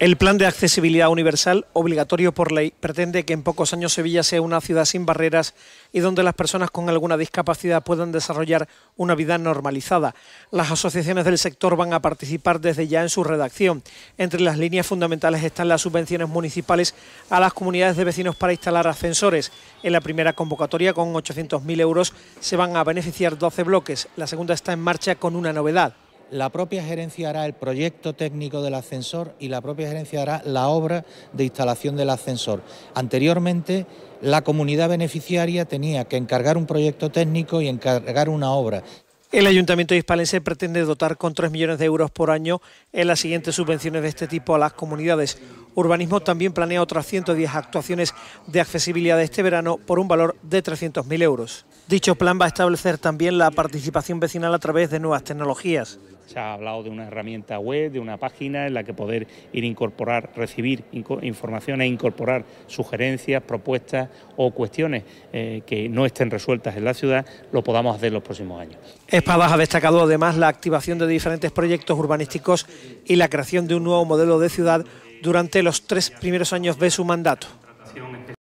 El plan de accesibilidad universal, obligatorio por ley, pretende que en pocos años Sevilla sea una ciudad sin barreras y donde las personas con alguna discapacidad puedan desarrollar una vida normalizada. Las asociaciones del sector van a participar desde ya en su redacción. Entre las líneas fundamentales están las subvenciones municipales a las comunidades de vecinos para instalar ascensores. En la primera convocatoria, con 800.000 euros, se van a beneficiar 12 bloques. La segunda está en marcha con una novedad la propia gerencia hará el proyecto técnico del ascensor y la propia gerencia hará la obra de instalación del ascensor. Anteriormente, la comunidad beneficiaria tenía que encargar un proyecto técnico y encargar una obra. El Ayuntamiento de hispalense pretende dotar con 3 millones de euros por año en las siguientes subvenciones de este tipo a las comunidades. Urbanismo también planea otras 110 actuaciones de accesibilidad este verano por un valor de 300.000 euros. Dicho plan va a establecer también la participación vecinal a través de nuevas tecnologías. Se ha hablado de una herramienta web, de una página en la que poder ir incorporar, recibir información e incorporar sugerencias, propuestas o cuestiones eh, que no estén resueltas en la ciudad, lo podamos hacer los próximos años. Espadas ha destacado además la activación de diferentes proyectos urbanísticos y la creación de un nuevo modelo de ciudad durante los tres primeros años de su mandato.